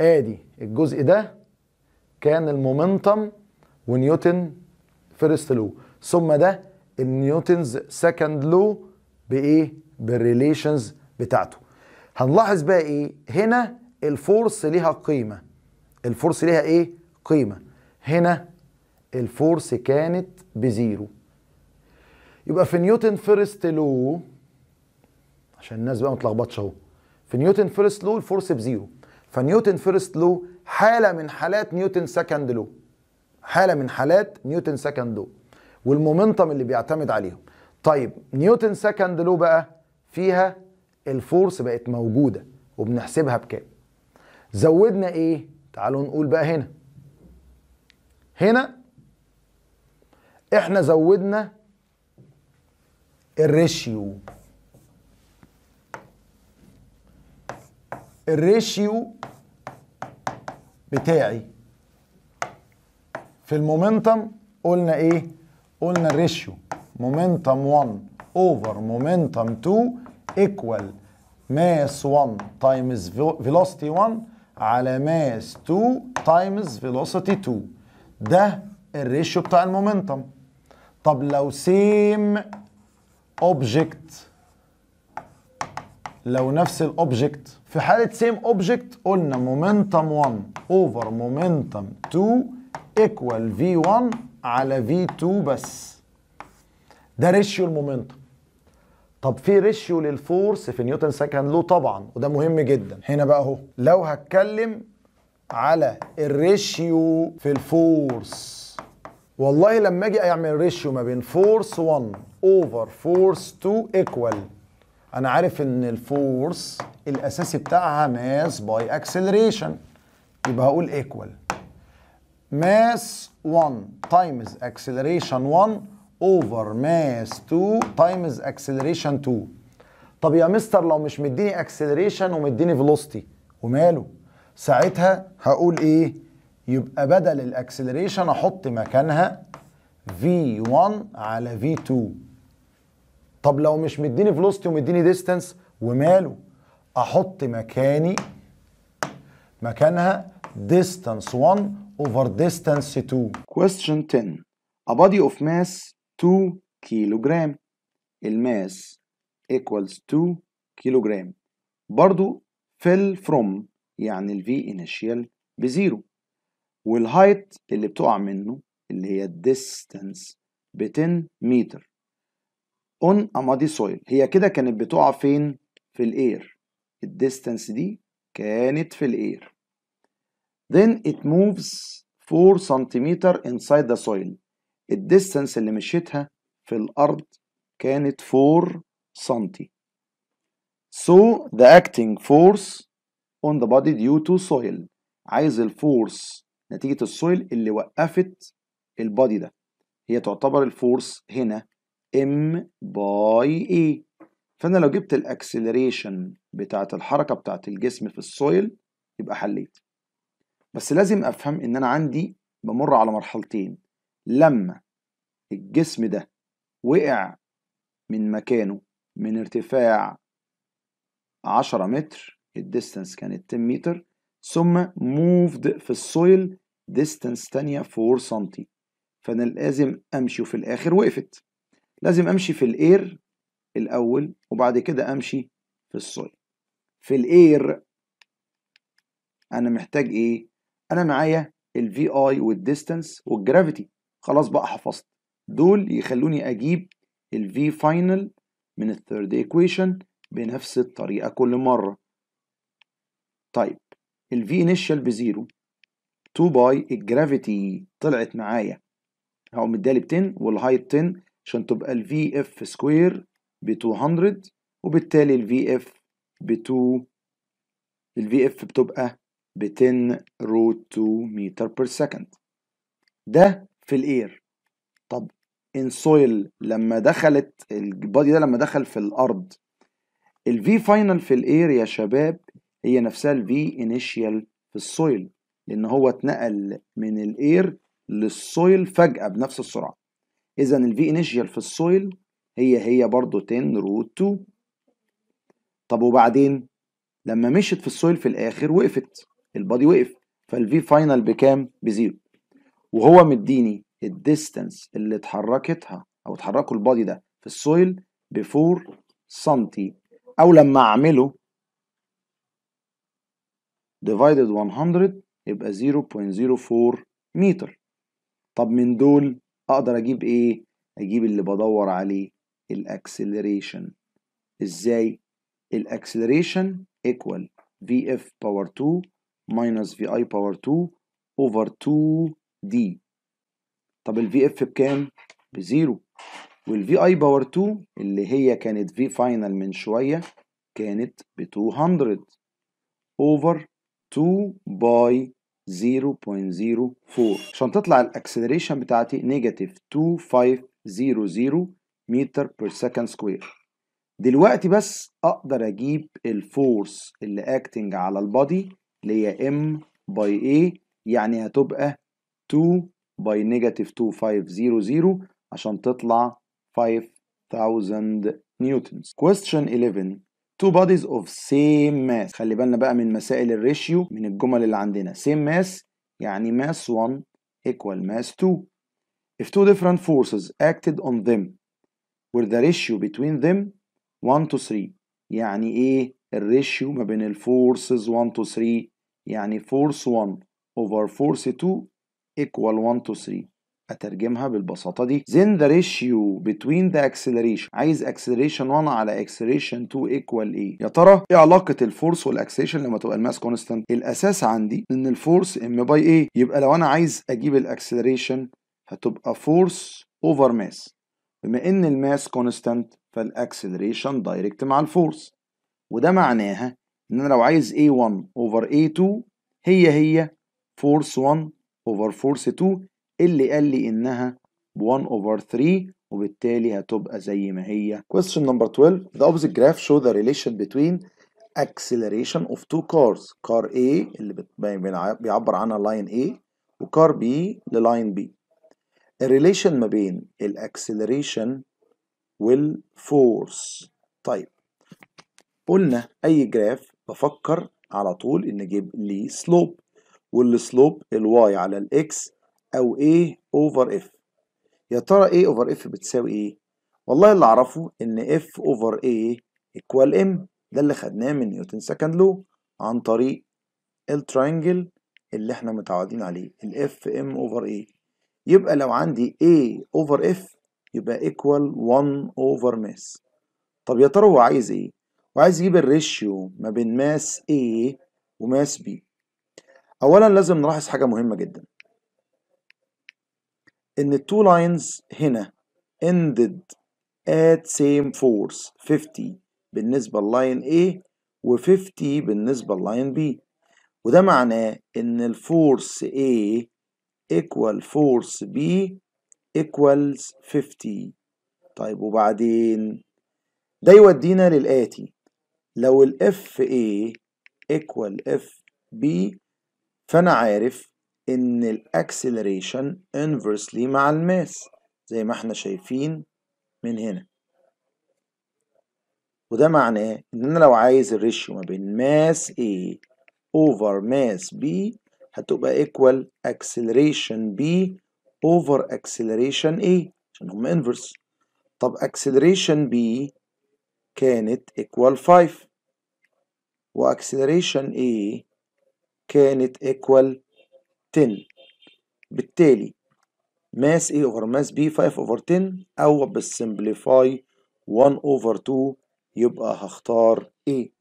ادي الجزء ده كان المومنتم ونيوتن فيرست لو ثم ده النيوتنز سكند لو بايه بالريليشنز بتاعته هنلاحظ بقى ايه هنا الفورس ليها قيمه الفورس ليها ايه قيمه هنا الفورس كانت بزيرو يبقى في نيوتن فيرست لو عشان الناس بقى ما تلخبطش اهو في نيوتن فيرست لو الفورس بزيرو فنيوتن فيرست لو حاله من حالات نيوتن سكند لو حاله من حالات نيوتن سكند لو والمومنتم اللي بيعتمد عليهم طيب نيوتن سكند لو بقى فيها الفورس بقت موجوده وبنحسبها بكام زودنا ايه تعالوا نقول بقى هنا هنا احنا زودنا الريشيو الريشيو بتاعي في المومنتم قلنا ايه قلنا الريشيو مومنتم 1 اوفر مومنتم 2 ايكوال ماس 1 تايمز فيلوسيتي 1 على ماس 2 تايمز فيلوسيتي 2 ده الريشيو بتاع المومنتم طب لو سيم اوبجكت لو نفس الاوبجكت في حاله سيم اوبجكت قلنا مومنتم 1 اوفر مومنتم 2 ايكوال في 1 على في 2 بس ده ريشيو المومنتم طب في ريشيو للفورس في نيوتن سكند لو طبعا وده مهم جدا هنا بقى اهو لو هتكلم على الريشيو في الفورس والله لما اجي اعمل ريشيو ما بين فورس 1 اوفر فورس 2 ايكوال انا عارف ان الفورس الاساسي بتاعها ماس باي اكسلريشن يبقى هقول ايكوال ماس 1 تايمز اكسلريشن 1 اوفر ماس 2 تايمز اكسلريشن 2 طب يا مستر لو مش مديني اكسلريشن ومديني فيلوستي وماله ساعتها هقول ايه يبقى بدل الاكسلريشن احط مكانها v1 على v2 طب لو مش مديني فلوستي ومديني ديستانس وماله احط مكاني مكانها ديستنس 1 over ديستنس 2 question 10 a body of mass 2 جرام الماس equals 2 جرام برضو fill from يعني ال v initial بزيرو والهايت اللي بتقع منه اللي هي الديستانس ب 10 متر on a muddy soil هي كده كانت بتقع فين في الاير الديستانس دي كانت في الاير then it moves 4 سنتيمتر inside the soil الديستانس اللي مشيتها في الارض كانت 4 سنتي so the acting force on the body due to soil عايز الفورس نتيجة السويل اللي وقفت البادي ده هي تعتبر الفورس هنا ام باي اي فانا لو جبت الاكسلريشن بتاعه الحركه بتاعه الجسم في السويل يبقى حليت بس لازم افهم ان انا عندي بمر على مرحلتين لما الجسم ده وقع من مكانه من ارتفاع 10 متر الديستانس كانت 10 متر ثم موفد في السويل ديستانس تانية 4 سم فانا لازم امشي وفي الاخر وقفت لازم امشي في الاير الاول وبعد كده امشي في السويل في الاير انا محتاج ايه انا معايا الفي اي والديستنس والجرافيتي خلاص بقى حفظت دول يخلوني اجيب الفي فاينل من الثيرد ايكويشن بنفس الطريقه كل مره طيب الفي انيشال بزيرو 2 باي الجرافيتي طلعت معايا هقوم مدالي ب 10 والهايت 10 عشان تبقى ال VF سكوير ب 200 وبالتالي ال VF ب 2 ال VF بتبقى ب 10 روت 2 متر بير سكند ده في الاير طب ان سويل لما دخلت البادي ده لما دخل في الارض ال V فاينل في الاير يا شباب هي نفسها ال V initial في السويل لان هو اتنقل من الاير للسويل فجأة بنفس السرعة إذا الفي انيشال في السويل هي هي برضو 10 روت 2 طب وبعدين لما مشت في السويل في الآخر وقفت البادي وقف فالفي فاينل بكام؟ بزيرو وهو مديني الديستنس اللي اتحركتها أو اتحركوا البادي ده في السويل 4 سنتي أو لما أعمله divided 100 يبقى 0.04 متر طب من دول اقدر اجيب ايه اجيب اللي بدور عليه الاكسلريشن ازاي الاكسلريشن ايكوال في اف باور 2 ماينس في اي باور 2 اوفر 2 دي طب الفي اف بكام بزيرو والفي اي باور 2 اللي هي كانت في فاينل من شويه كانت ب 200 اوفر 2 باي 0.04 عشان تطلع الاكسلريشن بتاعتي نيجاتيف 2500 متر بير سكند سكوير دلوقتي بس اقدر اجيب الفورس اللي اكتنج على البادي اللي هي ام باي اي يعني هتبقى 2 باي نيجاتيف 2500 عشان تطلع 5000 نيوتنز كويستشن 11 تو بوديز اوف سيم ماس خلي بالنا بقى من مسائل الريشيو من الجمل اللي عندنا سيم ماس يعني ماس 1 ايكوال ماس 2 if two different forces acted on them where the ratio between them 1 to 3 يعني ايه الريشيو ما بين الفورسز 1 to 3 يعني force 1 over force 2 equal 1 to 3 اترجمها بالبساطه دي then the ratio between the acceleration عايز acceleration 1 على acceleration 2 equal ايه يا ترى ايه علاقه الفورس والاكسلريشن لما تبقى الماس كونستانت الاساس عندي ان الفورس ام باي ايه يبقى لو انا عايز اجيب الاكسلريشن هتبقى فورس اوفر ماس بما ان الماس كونستانت فالاكسلريشن دايركت مع الفورس وده معناها ان انا لو عايز A1 اوفر A2 هي هي فورس 1 اوفر فورس 2 اللي قال لي إنها 1 over 3 وبالتالي هتبقى زي ما هي. Question number 12 The opposite graph show the relation between acceleration of two cars. Car A اللي بيعبر عنها line A وcar B لline B. relation ما بين الاكسلريشن والforce. طيب قلنا أي جراف بفكر على طول إن أجيب ليه سلوب والسلوب الواي على الإكس أو A over F يا ترى A over F بتساوي إيه؟ والله اللي أعرفه إن F over A equal M ده اللي خدناه من نيوتن سكند لو عن طريق الترينجل اللي احنا متعودين عليه F M over A يبقى لو عندي A over F يبقى equal 1 over mass طب يا ترى هو عايز ايه هو عايز يجيب الريشيو ما بين ماس A وماس B اولا لازم نلاحظ حاجه مهمه جدا ان التو لاينز هنا ended at same force 50 بالنسبة للاين A و50 بالنسبة للاين B وده معناه ان الفورس A equal force B equals 50 طيب وبعدين ده يودينا للآتي لو ال FA equal FB فأنا عارف ان الاكسلريشن انفرسلي مع الماس زي ما احنا شايفين من هنا وده معناه ان انا لو عايز الريشيو ما بين ماس A over ماس B هتبقى ايكوال اكسلريشن B over اكسلريشن A عشان هم انفرس طب اكسلريشن B كانت ايكوال 5 واكسلريشن A كانت ايكوال 10 بالتالي ماس A over ماس B 5 over 10 أو بالسمبليفاي 1 over 2 يبقى هختار A